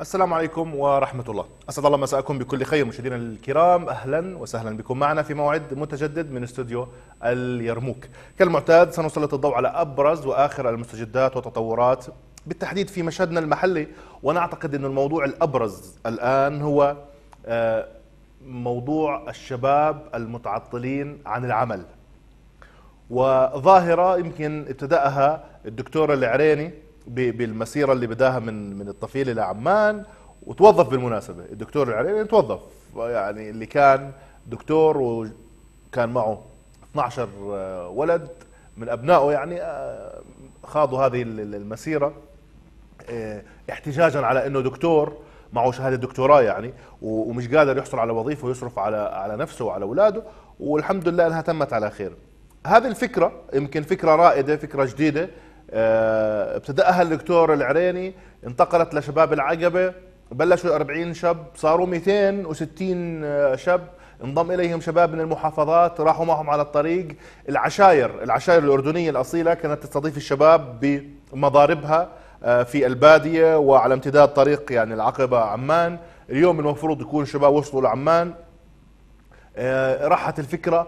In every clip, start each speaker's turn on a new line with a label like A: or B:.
A: السلام عليكم ورحمة الله أسعد الله مساءكم بكل خير مشاهدينا الكرام أهلا وسهلا بكم معنا في موعد متجدد من استوديو اليرموك كالمعتاد سنسلط الضوء على أبرز وآخر المستجدات والتطورات بالتحديد في مشهدنا المحلي ونعتقد أن الموضوع الأبرز الآن هو آه، موضوع الشباب المتعطلين عن العمل وظاهرة يمكن ابتدأها الدكتور العريني بالمسيره اللي بداها من من الطفيل الى عمان وتوظف بالمناسبه الدكتور العريري توظف يعني اللي كان دكتور وكان معه 12 آه، ولد من ابنائه يعني آه، خاضوا هذه المسيره آه، احتجاجا على انه دكتور معه شهاده دكتوراه يعني ومش قادر يحصل على وظيفه ويصرف على على نفسه وعلى اولاده والحمد لله انها تمت على خير. هذه الفكره يمكن فكره رائده، فكره جديده آه، ابتداها الدكتور العريني انتقلت لشباب العقبه بلشوا 40 شاب صاروا 260 آه، شاب انضم اليهم شباب من المحافظات راحوا معهم على الطريق العشاير العشاير الاردنيه الاصيله كانت تستضيف الشباب بمضاربها آه، في الباديه وعلى امتداد طريق يعني العقبه عمان اليوم المفروض يكون الشباب وصلوا لعمان راحت الفكره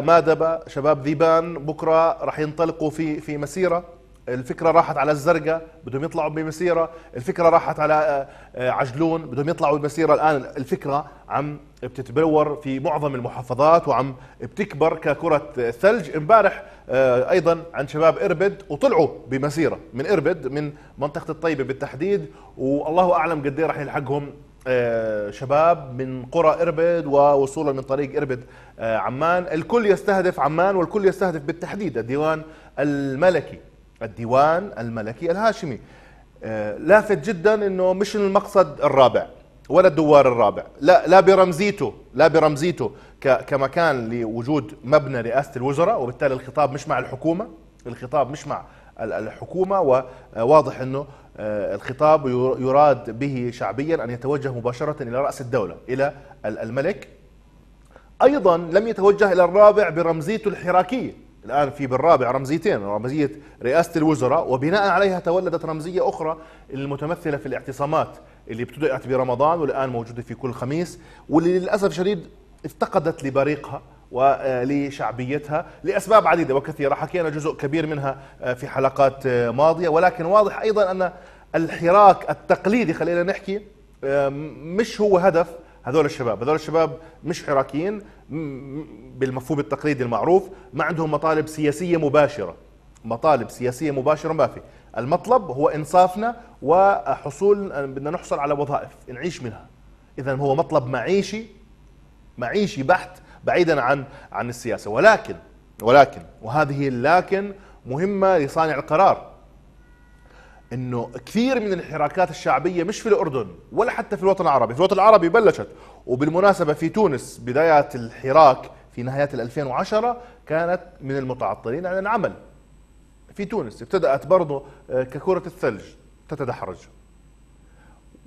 A: مادبة شباب ذيبان بكرة راح ينطلقوا في في مسيرة الفكرة راحت على الزرقاء بدهم يطلعوا بمسيرة الفكرة راحت على آه، آه، عجلون بدهم يطلعوا بمسيرة الآن الفكرة عم بتتبلور في معظم المحافظات وعم بتكبر ككرة ثلج امبارح آه، أيضا عند شباب إربد وطلعوا بمسيرة من إربد من منطقة الطيبة بالتحديد والله أعلم قد إيه راح يلحقهم آه، شباب من قرى اربد ووصولا من طريق اربد آه، عمان الكل يستهدف عمان والكل يستهدف بالتحديد الديوان الملكي الديوان الملكي الهاشمي آه، لافت جدا انه مش المقصد الرابع ولا الدوار الرابع لا لا برمزيته لا برمزيته كمكان لوجود مبنى رئاسه الوزراء وبالتالي الخطاب مش مع الحكومه الخطاب مش مع الحكومة وواضح آه، أنه آه، الخطاب يراد به شعبيا أن يتوجه مباشرة إلى رأس الدولة إلى الملك أيضا لم يتوجه إلى الرابع برمزيته الحراكية الآن في بالرابع رمزيتين رمزية رئاسة الوزراء وبناء عليها تولدت رمزية أخرى المتمثلة في الاعتصامات اللي ابتدأت برمضان والآن موجودة في كل خميس واللي للأسف شديد افتقدت لبريقها ولشعبيتها لأسباب عديدة وكثيرة حكينا جزء كبير منها آه، في حلقات آه، ماضية ولكن واضح أيضا أن الحراك التقليدي خلينا نحكي آه، مش هو هدف هذول الشباب هذول الشباب مش حراكيين بالمفهوم التقليدي المعروف ما عندهم مطالب سياسية مباشرة مطالب سياسية مباشرة ما في المطلب هو إنصافنا وحصول بدنا نحصل على وظائف نعيش منها إذا هو مطلب معيشي معيشي بحت بعيدا عن عن السياسه ولكن ولكن وهذه لكن مهمه لصانع القرار انه كثير من الحراكات الشعبيه مش في الاردن ولا حتى في الوطن العربي، في الوطن العربي بلشت وبالمناسبه في تونس بدايات الحراك في نهايات 2010 كانت من المتعطلين عن العمل. في تونس ابتدات برضه آه، ككره الثلج تتدحرج.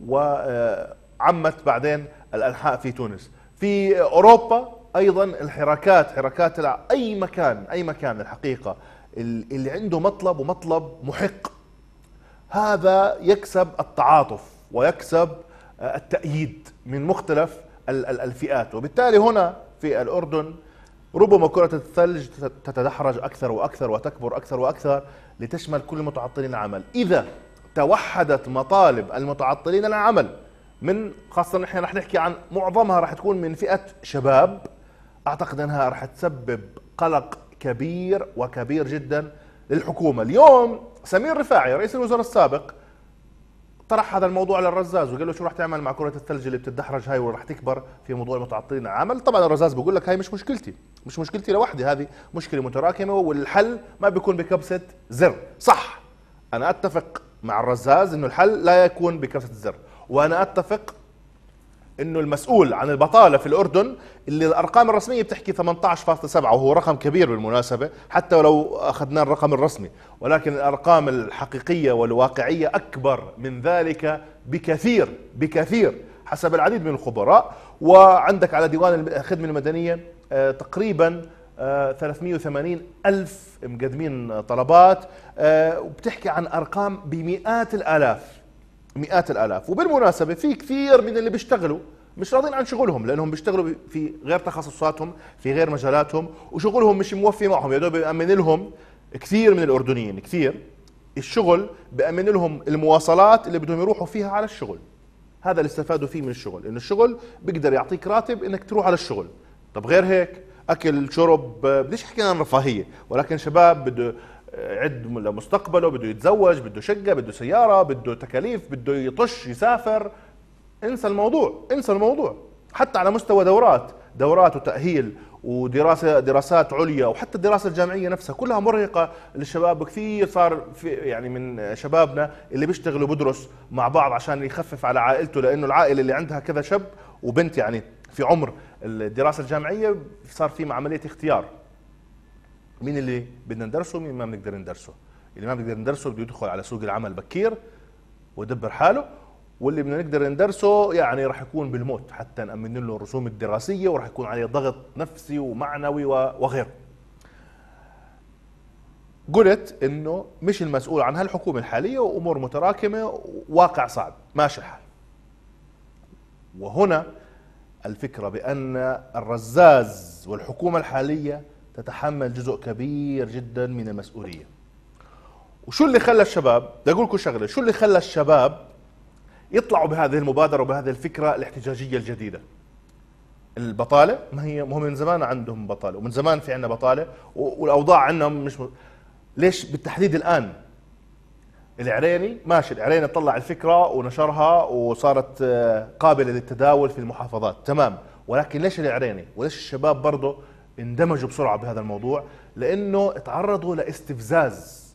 A: وعمت بعدين الانحاء في تونس. في اوروبا ايضا الحركات حركات اي مكان اي مكان الحقيقه اللي عنده مطلب ومطلب محق هذا يكسب التعاطف ويكسب آه، التأييد من مختلف الفئات وبالتالي هنا في الأردن ربما كرة الثلج تتدحرج أكثر وأكثر وتكبر أكثر وأكثر لتشمل كل المتعطلين العمل إذا توحدت مطالب المتعطلين العمل من خاصة نحن رح نحكي عن معظمها رح تكون من فئة شباب اعتقد انها راح تسبب قلق كبير وكبير جدا للحكومه اليوم سمير رفاعي رئيس الوزراء السابق طرح هذا الموضوع على الرزاز وقال له شو راح تعمل مع كره الثلج اللي بتتدحرج هاي وراح تكبر في موضوع المتعطلين عمل طبعا الرزاز بيقول لك هاي مش مشكلتي مش مشكلتي لوحدي هذه مشكله متراكمه والحل ما بيكون بكبسه زر صح انا اتفق مع الرزاز انه الحل لا يكون بكبسه الزر وانا اتفق انه المسؤول عن البطاله في الاردن اللي الارقام الرسميه بتحكي 18.7 وهو رقم كبير بالمناسبه حتى لو اخذنا الرقم الرسمي ولكن الارقام الحقيقيه والواقعيه اكبر من ذلك بكثير بكثير حسب العديد من الخبراء وعندك على ديوان الخدمه المدنيه آه، تقريبا 380 آه، ألف مقدمين طلبات آه، وبتحكي عن أرقام بمئات الآلاف مئات الالاف وبالمناسبه في كثير من اللي بيشتغلوا مش راضين عن شغلهم لانهم بيشتغلوا في غير تخصصاتهم في غير مجالاتهم وشغلهم مش موفي معهم يا دوب بامن لهم كثير من الاردنيين كثير الشغل بامن لهم المواصلات اللي بدهم يروحوا فيها على الشغل هذا اللي استفادوا فيه من الشغل انه الشغل بيقدر يعطيك راتب انك تروح على الشغل طب غير هيك اكل شرب بديش احكي عن رفاهيه ولكن شباب بده عد لمستقبله بده يتزوج بده شقه بده سياره بده تكاليف بده يطش يسافر انسى الموضوع انسى الموضوع حتى على مستوى دورات دورات وتاهيل ودراسه دراسات عليا وحتى الدراسه الجامعيه نفسها كلها مرهقه للشباب كثير صار في يعني من شبابنا اللي بيشتغلوا بدرس مع بعض عشان يخفف على عائلته لانه العائله اللي عندها كذا شب وبنت يعني في عمر الدراسه الجامعيه صار في عمليه اختيار مين اللي بدنا ندرسه ومين ما بنقدر ندرسه اللي ما بنقدر ندرسه بده يدخل على سوق العمل بكير ويدبر حاله واللي بدنا نقدر ندرسه يعني راح يكون بالموت حتى نأمن له الرسوم الدراسية وراح يكون عليه ضغط نفسي ومعنوي وغيره قلت انه مش المسؤول عن هالحكومة الحاليه وامور متراكمه وواقع صعب ماشي الحال وهنا الفكره بان الرزاز والحكومه الحاليه تتحمل جزء كبير جدا من المسؤوليه وشو اللي خلى الشباب بدي اقول لكم شغله شو اللي خلى الشباب يطلعوا بهذه المبادره وبهذه الفكره الاحتجاجيه الجديده البطاله ما هي مهم من زمان عندهم بطاله ومن زمان في عندنا بطاله والاوضاع عندنا مش م... ليش بالتحديد الان العريني ماشي العريني طلع الفكره ونشرها وصارت آه، قابله للتداول في المحافظات تمام ولكن ليش العريني وليش الشباب برضه اندمجوا بسرعه بهذا الموضوع لانه تعرضوا لاستفزاز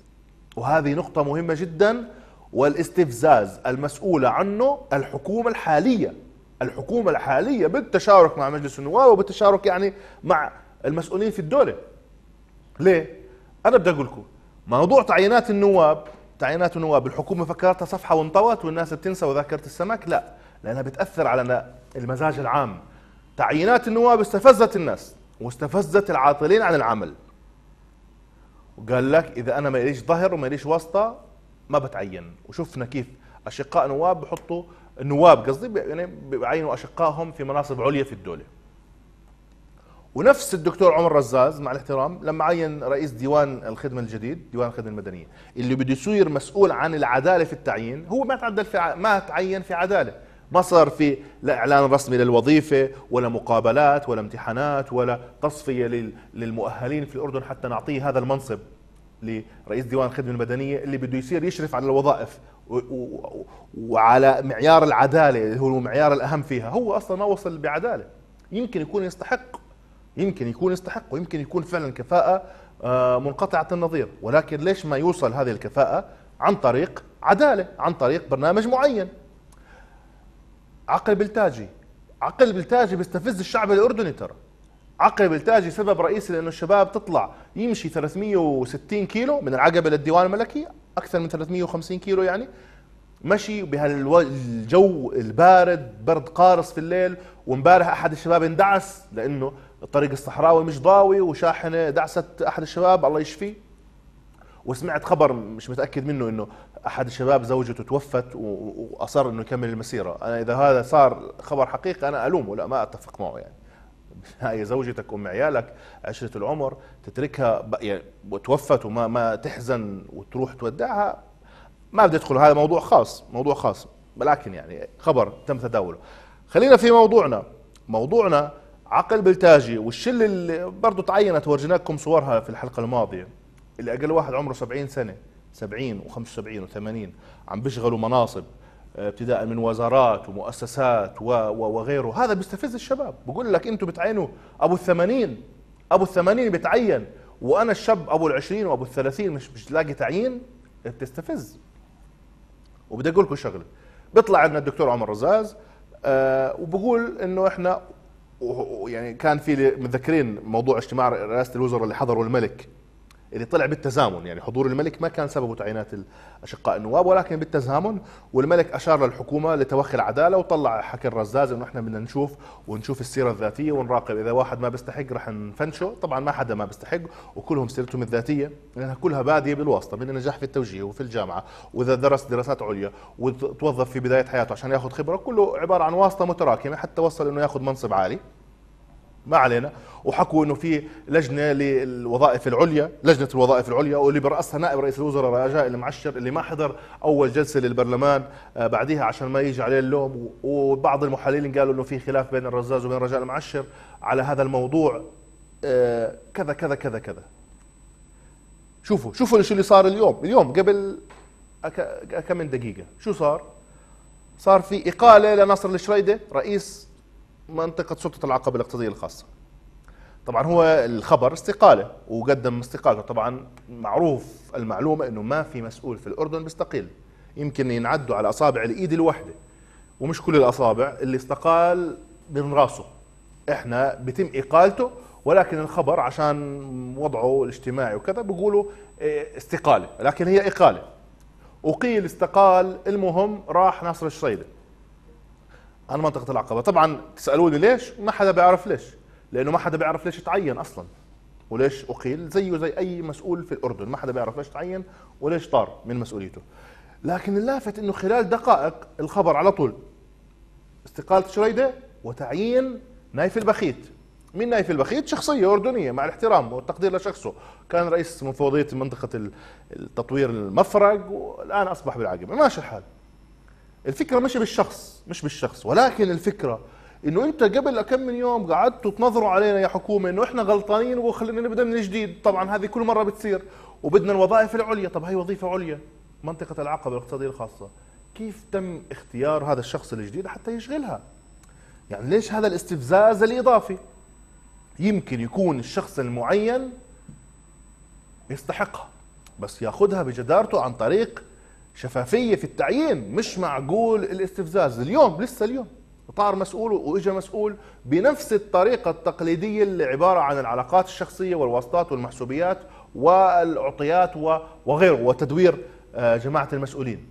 A: وهذه نقطه مهمه جدا والاستفزاز المسؤوله عنه الحكومه الحاليه الحكومه الحاليه بالتشارك مع مجلس النواب وبالتشارك يعني مع المسؤولين في الدوله ليه انا بدي اقول لكم موضوع تعيينات النواب تعيينات النواب الحكومه فكرتها صفحه وانطوت والناس بتنسى وذاكره السمك لا لانها بتاثر على المزاج العام تعيينات النواب استفزت الناس واستفزت العاطلين عن العمل وقال لك اذا انا ما ليش ظهر وما ليش واسطه ما بتعين وشفنا كيف اشقاء نواب بحطوا النواب قصدي يعني بعينوا اشقائهم في مناصب عليا في الدوله ونفس الدكتور عمر رزاز مع الاحترام لما عين رئيس ديوان الخدمه الجديد ديوان الخدمه المدنيه اللي بده يصير مسؤول عن العداله في التعيين هو ما تعدل في ع... ما تعين في عداله ما صار في لا اعلان رسمي للوظيفه ولا مقابلات ولا امتحانات ولا تصفيه للمؤهلين في الاردن حتى نعطيه هذا المنصب لرئيس ديوان الخدمه المدنيه اللي بده يصير يشرف على الوظائف وعلى معيار العداله اللي هو المعيار الاهم فيها هو اصلا ما وصل بعداله يمكن يكون يستحق يمكن يكون يستحق ويمكن يكون فعلا كفاءه آه، منقطعه النظير ولكن ليش ما يوصل هذه الكفاءه عن طريق عداله عن طريق برنامج معين عقل بلتاجي عقل بلتاجي بيستفز الشعب الاردني ترى عقل بلتاجي سبب رئيسي لانه الشباب تطلع يمشي 360 كيلو من العقبه للديوان الملكي اكثر من 350 كيلو يعني مشي بهالجو البارد برد قارص في الليل وامبارح احد الشباب اندعس لانه الطريق الصحراوي مش ضاوي وشاحنه دعست احد الشباب الله يشفيه وسمعت خبر مش متاكد منه انه احد الشباب زوجته توفت واصر انه يكمل المسيره انا اذا هذا صار خبر حقيقي انا الومه لا ما اتفق معه يعني هي زوجتك ام عيالك عشره العمر تتركها يعني وتوفت وما ما تحزن وتروح تودعها ما بدي ادخل هذا موضوع خاص موضوع خاص ولكن يعني خبر تم تداوله خلينا في موضوعنا موضوعنا عقل بلتاجي والشله اللي برضه تعينت ورجيناكم صورها في الحلقه الماضيه اللي اقل واحد عمره 70 سنه 70 و75 و80 عم بيشغلوا مناصب آه، ابتداء من وزارات ومؤسسات وغيره هذا بيستفز الشباب بقول لك انتم بتعينوا ابو ال80 ابو ال80 بتعين وانا الشاب ابو ال20 وابو ال30 مش مش لاقي تعيين بتستفز وبدي اقول لكم شغله بيطلع عندنا الدكتور عمر رزاز آه وبقول انه احنا يعني كان في متذكرين موضوع اجتماع رئاسه الوزراء اللي حضره الملك اللي طلع بالتزامن يعني حضور الملك ما كان سببه تعيينات الاشقاء النواب ولكن بالتزامن والملك اشار للحكومه لتوخي العداله وطلع حكي الرزاز انه احنا بدنا نشوف ونشوف السيره الذاتيه ونراقب اذا واحد ما بيستحق رح نفنشه طبعا ما حدا ما بيستحق وكلهم سيرتهم الذاتيه لانها كلها باديه بالواسطه من النجاح في التوجيه وفي الجامعه واذا درس دراسات عليا وتوظف في بدايه حياته عشان ياخذ خبره كله عباره عن واسطه متراكمه حتى وصل انه ياخذ منصب عالي ما علينا وحكوا انه في لجنه للوظائف العليا لجنه الوظائف العليا واللي براسها نائب رئيس الوزراء رجاء المعشر اللي ما حضر اول جلسه للبرلمان آه، بعديها عشان ما يجي عليه اللوم وبعض المحللين قالوا انه في خلاف بين الرزاز وبين رجاء المعشر على هذا الموضوع آه، كذا كذا كذا كذا شوفوا شوفوا شو اللي صار اليوم اليوم قبل كم من دقيقه شو صار صار في اقاله لناصر الشريده رئيس منطقه سلطه العقبه الاقتصاديه الخاصه طبعا هو الخبر استقاله وقدم استقالته طبعا معروف المعلومه انه ما في مسؤول في الاردن بيستقيل يمكن ينعدوا على اصابع الايد الواحده ومش كل الاصابع اللي استقال من راسه احنا بتم اقالته ولكن الخبر عشان وضعه الاجتماعي وكذا بيقولوا إيه، استقاله لكن هي اقاله وقيل استقال المهم راح ناصر الشريدي عن منطقه العقبه طبعا تسالوني ليش ما حدا بيعرف ليش لانه ما حدا بيعرف ليش تعين اصلا وليش اقيل زيه زي اي مسؤول في الاردن ما حدا بيعرف ليش تعين وليش طار من مسؤوليته لكن اللافت انه خلال دقائق الخبر على طول استقاله شريده وتعيين نايف البخيت مين نايف البخيت شخصيه اردنيه مع الاحترام والتقدير لشخصه كان رئيس مفوضيه منطقه التطوير المفرق والان اصبح بالعقبه ماشي الحال الفكره مش بالشخص مش بالشخص ولكن الفكره انه انت قبل كم من يوم قعدتوا تنظروا علينا يا حكومه انه احنا غلطانين وخلينا نبدا من جديد طبعا هذه كل مره بتصير وبدنا الوظائف العليا طب هي وظيفه عليا منطقه العقبه الاقتصاديه الخاصه كيف تم اختيار هذا الشخص الجديد حتى يشغلها يعني ليش هذا الاستفزاز الاضافي يمكن يكون الشخص المعين يستحقها بس ياخذها بجدارته عن طريق شفافيه في التعيين مش معقول الاستفزاز اليوم لسه اليوم طار مسؤول واجا مسؤول بنفس الطريقه التقليديه اللي عباره عن العلاقات الشخصيه والواسطات والمحسوبيات والعطيات وغيره وتدوير آه، جماعه المسؤولين.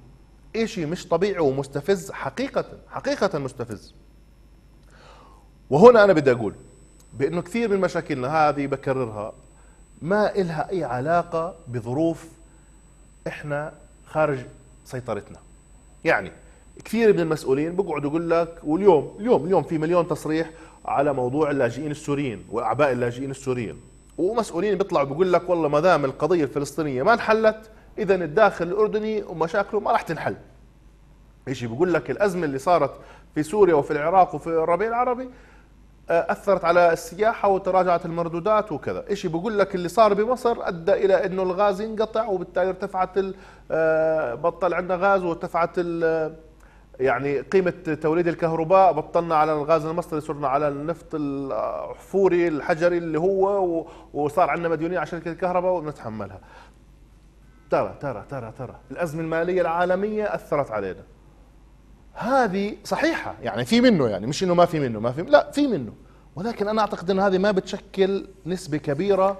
A: شيء مش طبيعي ومستفز حقيقه حقيقه مستفز. وهنا انا بدي اقول بانه كثير من مشاكلنا هذه بكررها ما إلها اي علاقه بظروف احنا خارج سيطرتنا يعني كثير من المسؤولين بيقعدوا يقول لك واليوم اليوم اليوم في مليون تصريح على موضوع اللاجئين السوريين واعباء اللاجئين السوريين ومسؤولين بيطلعوا بيقول لك والله ما دام القضيه الفلسطينيه ما انحلت اذا الداخل الاردني ومشاكله ما راح تنحل ايش بيقول لك الازمه اللي صارت في سوريا وفي العراق وفي الربيع العربي آه، اثرت على السياحه وتراجعت المردودات وكذا شيء بقول لك اللي صار بمصر ادى الى انه الغاز ينقطع وبالتالي ارتفعت آه، بطل عندنا غاز وارتفعت آه، يعني قيمة توليد الكهرباء بطلنا على الغاز المصري صرنا على النفط الحفوري الحجري اللي هو وصار عندنا مديونيه على شركة الكهرباء وبنتحملها ترى ترى ترى ترى الأزمة المالية العالمية أثرت علينا هذه صحيحة يعني في منه يعني مش انه ما في منه ما في لا في منه ولكن انا اعتقد ان هذه ما بتشكل نسبة كبيرة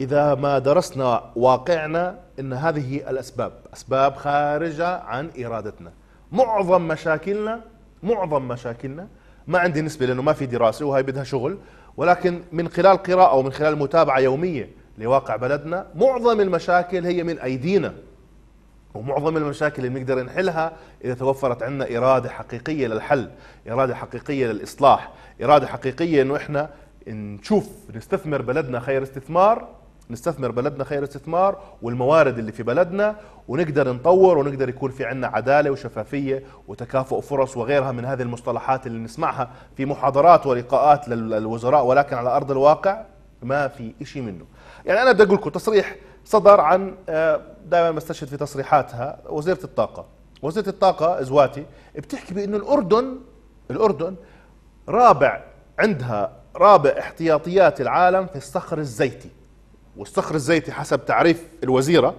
A: اذا ما درسنا واقعنا ان هذه الاسباب اسباب خارجة عن ارادتنا معظم مشاكلنا معظم مشاكلنا ما عندي نسبة لانه ما في دراسة وهي بدها شغل ولكن من خلال قراءة ومن خلال متابعة يومية لواقع بلدنا معظم المشاكل هي من ايدينا ومعظم المشاكل اللي بنقدر نحلها اذا توفرت عندنا اراده حقيقيه للحل، اراده حقيقيه للاصلاح، اراده حقيقيه انه احنا نشوف نستثمر بلدنا خير استثمار نستثمر بلدنا خير استثمار والموارد اللي في بلدنا ونقدر نطور ونقدر يكون في عنا عدالة وشفافية وتكافؤ فرص وغيرها من هذه المصطلحات اللي نسمعها في محاضرات ولقاءات للوزراء ولكن على أرض الواقع ما في إشي منه يعني أنا بدي أقول لكم تصريح صدر عن آه، دائما بستشهد في تصريحاتها وزيره الطاقه وزيره الطاقه زواتي بتحكي بانه الاردن الاردن رابع عندها رابع احتياطيات العالم في الصخر الزيتي والصخر الزيتي حسب تعريف الوزيره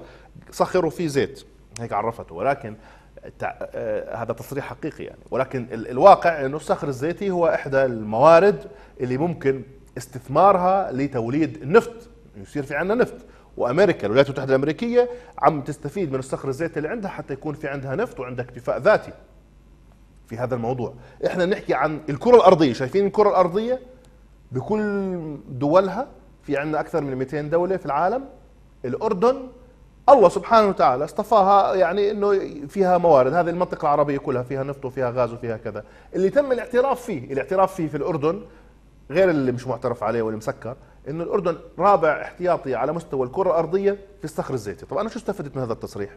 A: صخر وفيه زيت هيك عرفته ولكن آه، هذا تصريح حقيقي يعني ولكن الواقع انه الصخر الزيتي هو احدى الموارد اللي ممكن استثمارها لتوليد النفط يصير في عندنا نفط وامريكا الولايات المتحده الامريكيه عم تستفيد من الصخر الزيت اللي عندها حتى يكون في عندها نفط وعندها اكتفاء ذاتي في هذا الموضوع احنا نحكي عن الكره الارضيه شايفين الكره الارضيه بكل دولها في عندنا اكثر من 200 دوله في العالم الاردن الله سبحانه وتعالى اصطفاها يعني انه فيها موارد هذه المنطقه العربيه كلها فيها نفط وفيها غاز وفيها كذا اللي تم الاعتراف فيه الاعتراف فيه في الاردن غير اللي مش معترف عليه واللي مسكر انه الاردن رابع احتياطي على مستوى الكره الارضيه في الصخر الزيتي، طب انا شو استفدت من هذا التصريح؟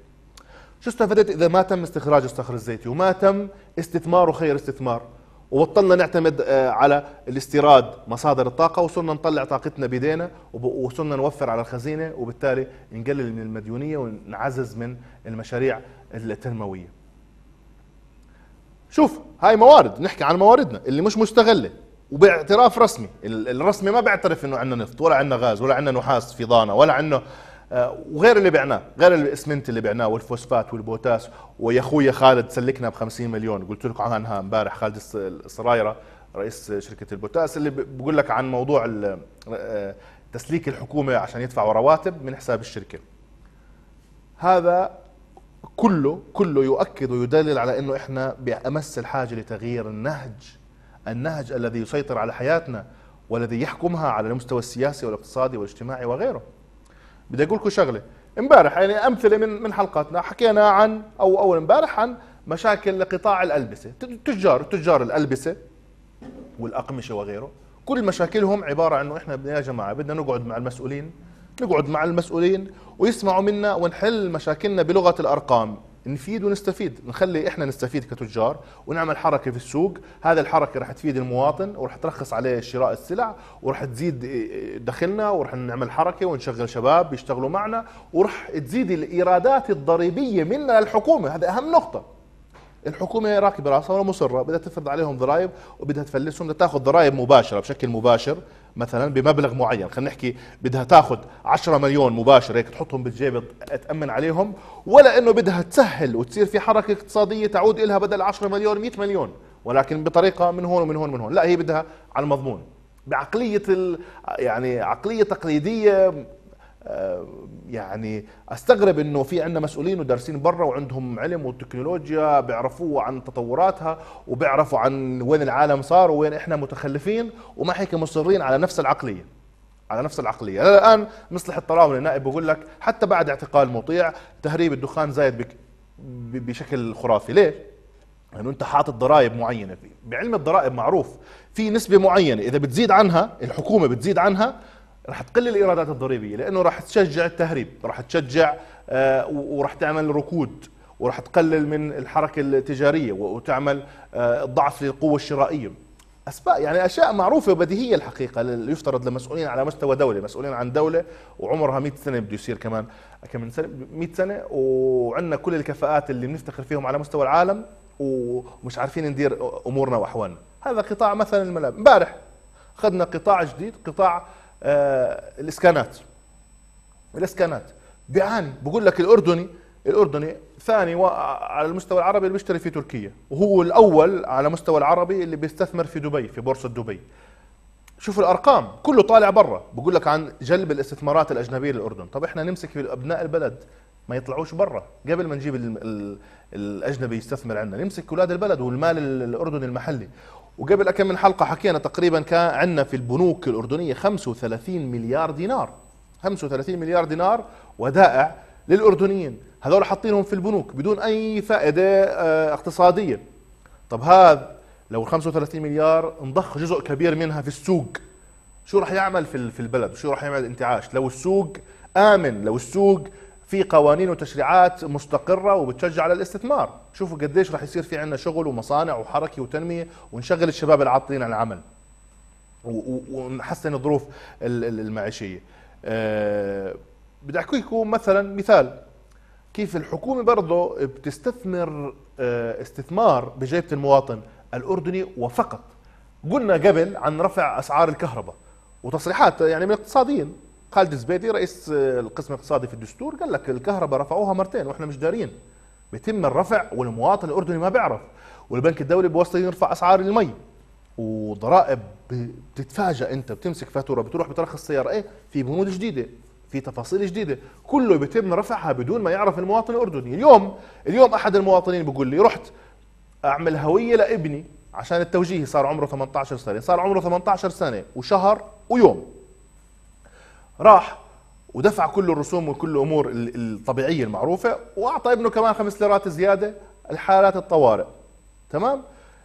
A: شو استفدت اذا ما تم استخراج الصخر الزيتي وما تم استثماره خير استثمار؟ وبطلنا نعتمد آه، على الاستيراد مصادر الطاقه وصرنا نطلع طاقتنا بايدينا وصرنا نوفر على الخزينه وبالتالي نقلل من المديونيه ونعزز من المشاريع التنمويه. شوف هاي موارد نحكي عن مواردنا اللي مش مستغله وباعتراف رسمي الرسمي ما بيعترف انه عندنا نفط ولا عندنا غاز ولا عندنا نحاس في ضانة ولا عندنا آه، وغير اللي بعناه غير الاسمنت اللي بعناه والفوسفات والبوتاس ويا اخوي خالد سلكنا ب 50 مليون قلت لكم عنها امبارح خالد السرايره رئيس شركه البوتاس اللي بقول لك عن موضوع آه، تسليك الحكومه عشان يدفعوا رواتب من حساب الشركه هذا كله كله يؤكد ويدلل على انه احنا بامس الحاجه لتغيير النهج النهج الذي يسيطر على حياتنا والذي يحكمها على المستوى السياسي والاقتصادي والاجتماعي وغيره بدي اقول لكم شغله امبارح يعني امثله من من حلقاتنا حكينا عن او اول امبارح عن مشاكل لقطاع الالبسه تجار تجار الالبسه والاقمشه وغيره كل مشاكلهم عباره انه احنا يا جماعه بدنا نقعد مع المسؤولين نقعد مع المسؤولين ويسمعوا منا ونحل مشاكلنا بلغه الارقام نفيد ونستفيد نخلي احنا نستفيد كتجار ونعمل حركه في السوق هذا الحركه راح تفيد المواطن وراح ترخص عليه شراء السلع وراح تزيد دخلنا وراح نعمل حركه ونشغل شباب يشتغلوا معنا وراح تزيد الايرادات الضريبيه منا للحكومه هذا اهم نقطه الحكومه راكبه راسها ومصره بدها تفرض عليهم ضرائب وبدها تفلسهم بدها تاخذ ضرائب مباشره بشكل مباشر مثلا بمبلغ معين خلينا نحكي بدها تاخذ 10 مليون مباشر هيك تحطهم بالجيب تامن عليهم ولا انه بدها تسهل وتصير في حركه اقتصاديه تعود لها بدل 10 مليون 100 مليون ولكن بطريقه من هون ومن هون ومن هون لا هي بدها على المضمون بعقليه يعني عقليه تقليديه آه، يعني استغرب انه في عندنا مسؤولين ودارسين برا وعندهم علم وتكنولوجيا بيعرفوا عن تطوراتها وبيعرفوا عن وين العالم صار وين احنا متخلفين وما هيك مصرين على نفس العقليه على نفس العقليه انا الان مصلح الطراوله النائب بقول لك حتى بعد اعتقال مطيع تهريب الدخان زايد بشكل خرافي ليش لانه يعني انت حاطط ضرائب معينه فيه بعلم الضرائب معروف في نسبه معينه اذا بتزيد عنها الحكومه بتزيد عنها راح تقل الايرادات الضريبيه لانه راح تشجع التهريب راح تشجع آه، وراح تعمل ركود وراح تقلل من الحركه التجاريه وتعمل آه، ضعف للقوه الشرائيه اسباب يعني اشياء معروفه وبديهيه الحقيقه يفترض لمسؤولين على مستوى دوله مسؤولين عن دوله وعمرها 100 سنه بده يصير كمان كم من سنه 100 سنه وعندنا كل الكفاءات اللي بنفتخر فيهم على مستوى العالم ومش عارفين ندير امورنا واحوالنا هذا قطاع مثلا الملابس امبارح اخذنا قطاع جديد قطاع آه، الاسكانات الاسكانات بيعاني بقول لك الاردني الاردني ثاني على المستوى العربي اللي بيشتري في تركيا وهو الاول على مستوى العربي اللي بيستثمر في دبي في بورصه دبي شوف الارقام كله طالع برا بقول لك عن جلب الاستثمارات الاجنبيه للاردن طب احنا نمسك في ابناء البلد ما يطلعوش برا قبل ما نجيب الاجنبي يستثمر عندنا نمسك اولاد البلد والمال الاردني المحلي وقبل كم من حلقة حكينا تقريبا كان عندنا في البنوك الأردنية 35 مليار دينار 35 مليار دينار ودائع للأردنيين هذول حاطينهم في البنوك بدون أي فائدة آه، اقتصادية طب هذا لو ال 35 مليار انضخ جزء كبير منها في السوق شو راح يعمل في البلد شو راح يعمل الانتعاش لو السوق آمن لو السوق في قوانين وتشريعات مستقره وبتشجع على الاستثمار شوفوا قديش راح يصير في عندنا شغل ومصانع وحركه وتنميه ونشغل الشباب العاطلين عن العمل ونحسن الظروف المعيشيه آه، بدي احكي لكم مثلا مثال كيف الحكومه برضه بتستثمر آه، استثمار بجيبه المواطن الاردني وفقط قلنا قبل عن رفع اسعار الكهرباء وتصريحات يعني من الاقتصاديين خالد الزبيدي رئيس آه، القسم الاقتصادي في الدستور قال لك الكهرباء رفعوها مرتين واحنا مش دارين بيتم الرفع والمواطن الاردني ما بيعرف والبنك الدولي بوسطه يرفع اسعار المي وضرائب بتتفاجئ انت بتمسك فاتوره بتروح بترخص سياره ايه في بنود جديده في تفاصيل جديده كله بيتم رفعها بدون ما يعرف المواطن الاردني اليوم اليوم احد المواطنين بيقول لي رحت اعمل هويه لابني عشان التوجيهي صار عمره 18 سنه صار عمره 18 سنه وشهر ويوم راح ودفع كل الرسوم وكل الامور الطبيعيه المعروفه واعطى ابنه كمان خمس ليرات زياده الحالات الطوارئ تمام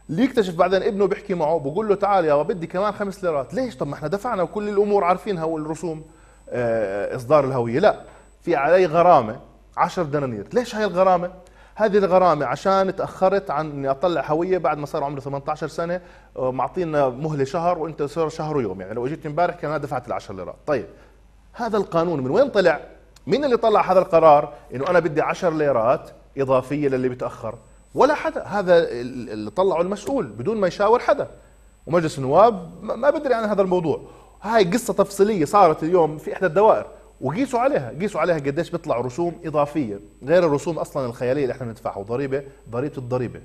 A: ليكتشف بعدين ابنه بيحكي معه بقول له تعال يابا بدي كمان خمس ليرات ليش طب ما احنا دفعنا وكل الامور عارفينها والرسوم آه، اصدار الهويه لا في علي غرامه 10 دنانير ليش هاي الغرامه هذه الغرامه عشان تاخرت عن اني اطلع هويه بعد ما صار عمري 18 سنه آه، معطينا مهله شهر وانت صار شهر ويوم يعني لو اجيت امبارح كان انا دفعت ال 10 ليرات طيب هذا القانون من وين طلع مين اللي طلع هذا القرار انه انا بدي 10 ليرات اضافيه للي بتاخر ولا حدا هذا اللي طلعه المسؤول بدون ما يشاور حدا ومجلس النواب ما بدري عن هذا الموضوع هاي قصه تفصيليه صارت اليوم في احدى الدوائر وقيسوا عليها قيسوا عليها قديش بيطلع رسوم اضافيه غير الرسوم اصلا الخياليه اللي احنا بندفعها وضريبه ضريبه الضريبه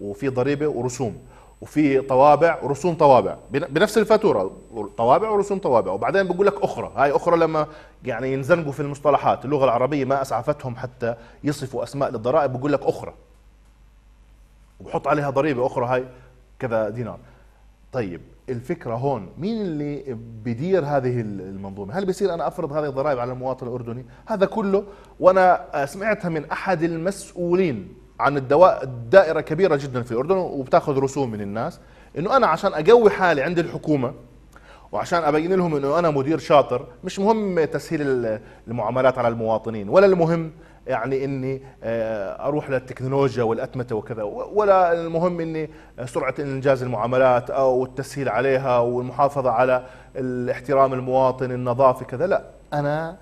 A: وفي ضريبه ورسوم وفي طوابع ورسوم طوابع بنفس الفاتوره طوابع ورسوم طوابع وبعدين بقول لك اخرى هاي اخرى لما يعني ينزنقوا في المصطلحات اللغه العربيه ما اسعفتهم حتى يصفوا اسماء للضرائب بقول لك اخرى وبحط عليها ضريبه اخرى هاي كذا دينار طيب الفكره هون مين اللي بدير هذه المنظومه هل بيصير انا افرض هذه الضرائب على المواطن الاردني هذا كله وانا سمعتها من احد المسؤولين عن الدواء دائره كبيره جدا في الاردن وبتاخذ رسوم من الناس انه انا عشان اقوي حالي عند الحكومه وعشان ابين لهم انه انا مدير شاطر مش مهم تسهيل المعاملات على المواطنين ولا المهم يعني اني آه، اروح للتكنولوجيا والاتمته وكذا ولا المهم اني آه، سرعه انجاز المعاملات او التسهيل عليها والمحافظه على احترام المواطن النظافه كذا لا انا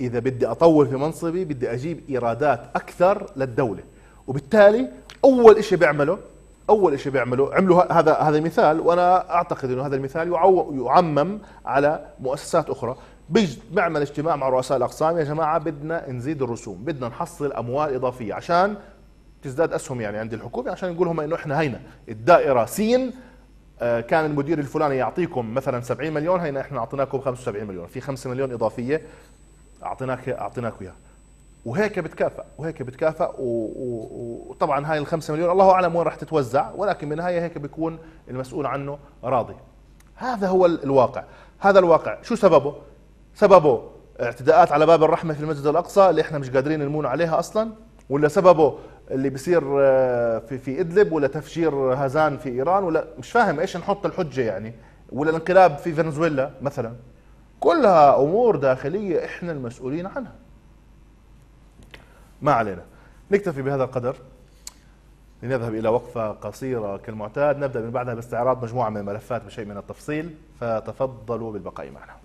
A: اذا بدي اطول في منصبي بدي اجيب ايرادات اكثر للدوله وبالتالي اول شيء بيعمله اول شيء بيعمله عملوا هذا هذا مثال وانا اعتقد انه هذا المثال يعمم على مؤسسات اخرى بيعمل اجتماع مع رؤساء الاقسام يا جماعه بدنا نزيد الرسوم بدنا نحصل اموال اضافيه عشان تزداد اسهم يعني عند الحكومه عشان نقول لهم انه احنا هينا الدائره سين آه، كان المدير الفلاني يعطيكم مثلا 70 مليون هينا احنا اعطيناكم 75 مليون في 5 مليون اضافيه اعطيناك اعطيناك اياها وهيك بتكافئ وهيك بتكافئ وطبعا هاي ال5 مليون الله أعلم وين راح تتوزع ولكن بالنهاية هيك بيكون المسؤول عنه راضي هذا هو الواقع هذا الواقع شو سببه؟ سببه اعتداءات على باب الرحمة في المسجد الأقصى اللي احنا مش قادرين نمون عليها أصلا ولا سببه اللي بيصير آه، في في ادلب ولا تفجير هازان في ايران ولا مش فاهم ايش نحط الحجه يعني ولا الانقلاب في فنزويلا مثلا كلها امور داخليه احنا المسؤولين عنها ما علينا نكتفي بهذا القدر لنذهب إلى وقفة قصيرة كالمعتاد نبدأ من بعدها باستعراض مجموعة من الملفات بشيء من التفصيل فتفضلوا بالبقاء معنا